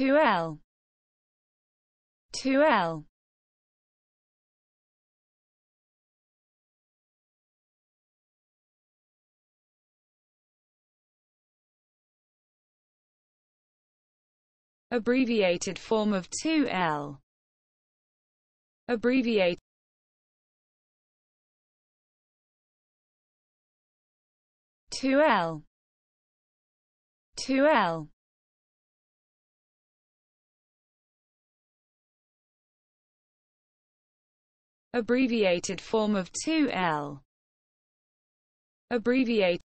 2L 2L abbreviated form of 2L abbreviate Two L two L abbreviated form of 2L. Abbreviated